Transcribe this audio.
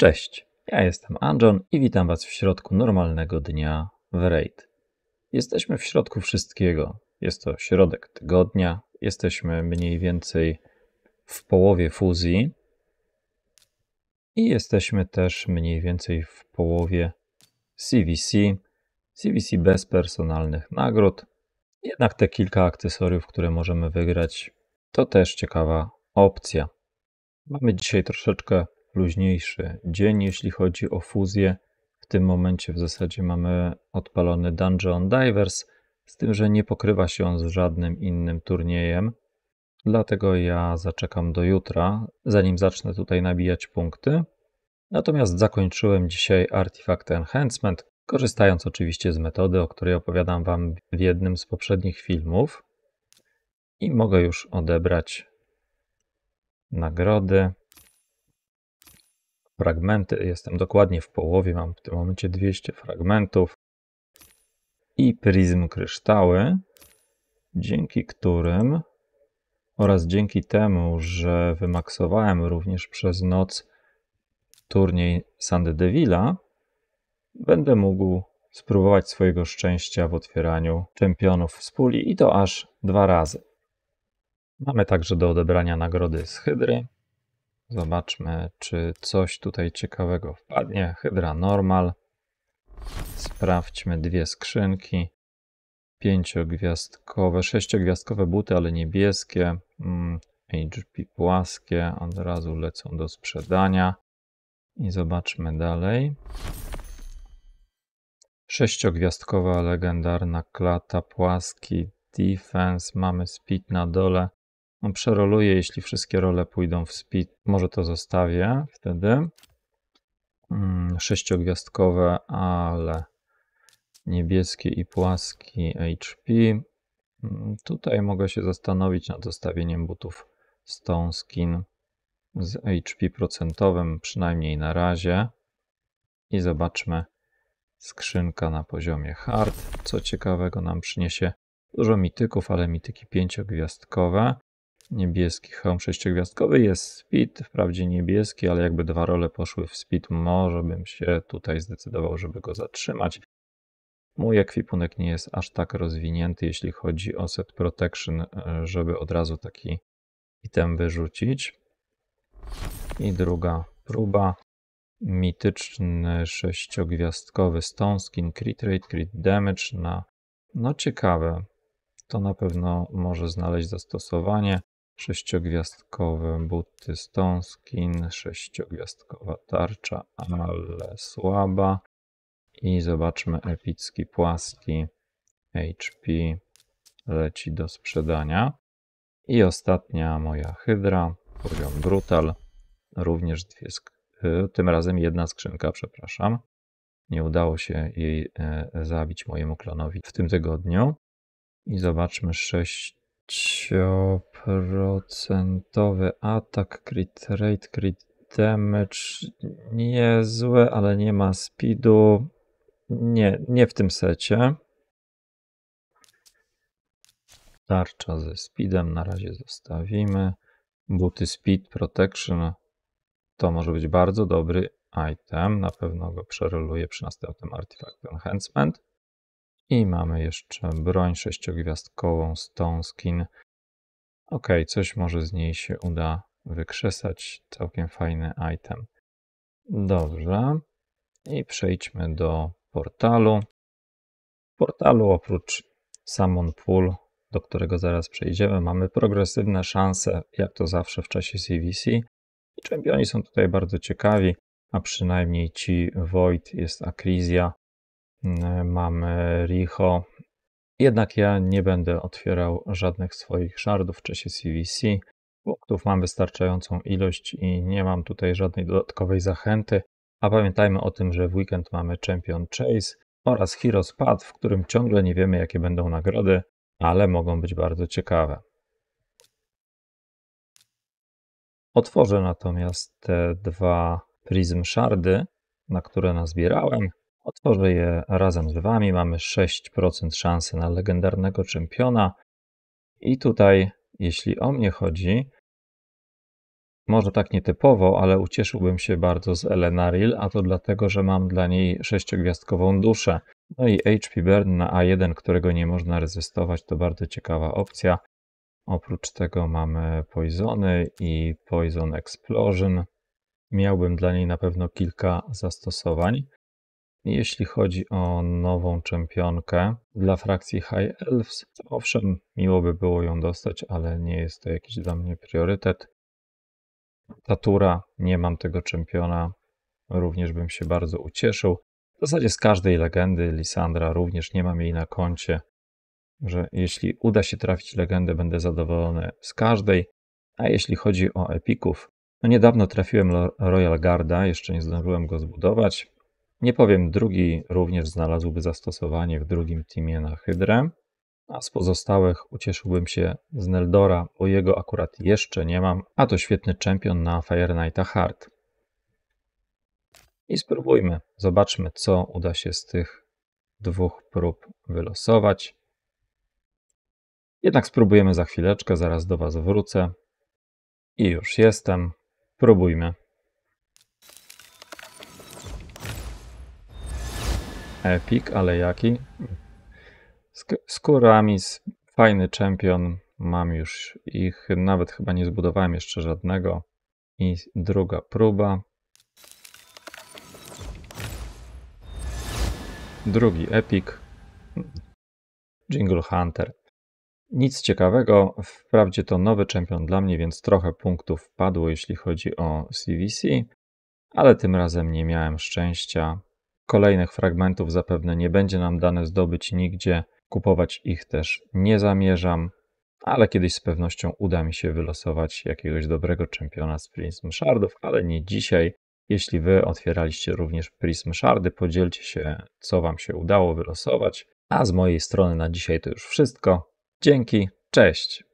Cześć, ja jestem Anjon i witam Was w środku normalnego dnia w RAID. Jesteśmy w środku wszystkiego. Jest to środek tygodnia, jesteśmy mniej więcej w połowie fuzji i jesteśmy też mniej więcej w połowie CVC, CVC bez personalnych nagród. Jednak te kilka akcesoriów, które możemy wygrać, to też ciekawa opcja. Mamy dzisiaj troszeczkę luźniejszy dzień, jeśli chodzi o fuzję. W tym momencie w zasadzie mamy odpalony Dungeon Divers, z tym, że nie pokrywa się on z żadnym innym turniejem. Dlatego ja zaczekam do jutra, zanim zacznę tutaj nabijać punkty. Natomiast zakończyłem dzisiaj Artifact Enhancement, korzystając oczywiście z metody, o której opowiadam Wam w jednym z poprzednich filmów. I mogę już odebrać nagrody fragmenty. Jestem dokładnie w połowie, mam w tym momencie 200 fragmentów i pryzm kryształy, dzięki którym oraz dzięki temu, że wymaksowałem również przez noc turniej Sandy Devilla, będę mógł spróbować swojego szczęścia w otwieraniu czempionów z puli i to aż dwa razy. Mamy także do odebrania nagrody z Hydry, Zobaczmy, czy coś tutaj ciekawego wpadnie. Hydra normal. Sprawdźmy dwie skrzynki. Pięciogwiazdkowe, sześciogwiazdkowe buty, ale niebieskie. Mm, HP płaskie. Od razu lecą do sprzedania. I zobaczmy dalej. Sześciogwiazdkowa legendarna klata, płaski defense. Mamy speed na dole. On no, przeroluje, jeśli wszystkie role pójdą w speed. Może to zostawię wtedy. Mm, sześciogwiazdkowe, ale niebieskie i płaski HP. Mm, tutaj mogę się zastanowić nad zostawieniem butów Stone Skin z HP procentowym, przynajmniej na razie. I zobaczmy skrzynka na poziomie hard. Co ciekawego nam przyniesie dużo mityków, ale mityki pięciogwiazdkowe niebieski Home sześciogwiazdkowy jest Speed, wprawdzie niebieski, ale jakby dwa role poszły w Speed, może bym się tutaj zdecydował, żeby go zatrzymać. Mój ekwipunek nie jest aż tak rozwinięty, jeśli chodzi o set protection, e, żeby od razu taki item wyrzucić. I druga próba. Mityczny sześciogwiazdkowy Stone Skin, crit rate, crit damage na... No ciekawe, to na pewno może znaleźć zastosowanie. Sześciogwiazdkowe buty Stonskin, sześciogwiazdkowa tarcza, ale słaba. I zobaczmy epicki płaski HP leci do sprzedania. I ostatnia moja hydra, poziom brutal, również dwie y, tym razem jedna skrzynka, przepraszam. Nie udało się jej e, zabić mojemu klanowi w tym tygodniu. I zobaczmy 6 5% atak, crit rate, crit damage. Niezłe, ale nie ma speedu. Nie, nie w tym secie. Tarcza ze speedem na razie zostawimy. Buty Speed Protection to może być bardzo dobry item. Na pewno go przeroluję przy następnym Artifact Enhancement. I mamy jeszcze broń sześciogwiazdkową skin Ok, coś może z niej się uda wykrzesać. Całkiem fajny item. Dobrze. I przejdźmy do portalu. W portalu oprócz Summon Pool, do którego zaraz przejdziemy, mamy progresywne szanse, jak to zawsze w czasie CVC. I czempioni są tutaj bardzo ciekawi, a przynajmniej ci Void, jest Akrizja, E, mamy Riho. Jednak ja nie będę otwierał żadnych swoich szardów w czasie CVC. Punktów mam wystarczającą ilość i nie mam tutaj żadnej dodatkowej zachęty. A pamiętajmy o tym, że w weekend mamy Champion Chase oraz Heroes Path, w którym ciągle nie wiemy jakie będą nagrody, ale mogą być bardzo ciekawe. Otworzę natomiast te dwa Prism Shardy, na które nazbierałem Otworzę je razem z Wami. Mamy 6% szansy na legendarnego czempiona. I tutaj, jeśli o mnie chodzi, może tak nietypowo, ale ucieszyłbym się bardzo z Elenaril, a to dlatego, że mam dla niej sześciogwiazdkową duszę. No i HP Burn na A1, którego nie można rezystować, to bardzo ciekawa opcja. Oprócz tego mamy Poisony i Poison Explosion. Miałbym dla niej na pewno kilka zastosowań. Jeśli chodzi o nową czempionkę dla frakcji High Elves, owszem, miło by było ją dostać, ale nie jest to jakiś dla mnie priorytet. Tatura, nie mam tego czempiona, również bym się bardzo ucieszył. W zasadzie z każdej legendy Lisandra również nie mam jej na koncie, że jeśli uda się trafić legendę, będę zadowolony z każdej. A jeśli chodzi o epików, no niedawno trafiłem Royal Garda, jeszcze nie zdążyłem go zbudować. Nie powiem, drugi również znalazłby zastosowanie w drugim teamie na Hydrę, a z pozostałych ucieszyłbym się z Neldora, bo jego akurat jeszcze nie mam, a to świetny czempion na Fire Knighta Hard. I spróbujmy, zobaczmy co uda się z tych dwóch prób wylosować. Jednak spróbujemy za chwileczkę, zaraz do Was wrócę. I już jestem, próbujmy. Epic, ale jaki? Sk Skuramis, fajny czempion. Mam już ich, nawet chyba nie zbudowałem jeszcze żadnego. I druga próba. Drugi Epic. Jingle Hunter. Nic ciekawego, wprawdzie to nowy czempion dla mnie, więc trochę punktów padło, jeśli chodzi o CVC, ale tym razem nie miałem szczęścia Kolejnych fragmentów zapewne nie będzie nam dane zdobyć nigdzie, kupować ich też nie zamierzam, ale kiedyś z pewnością uda mi się wylosować jakiegoś dobrego czempiona z Prism Shardów, ale nie dzisiaj. Jeśli Wy otwieraliście również Prism Shardy, podzielcie się, co Wam się udało wylosować. A z mojej strony na dzisiaj to już wszystko. Dzięki, cześć!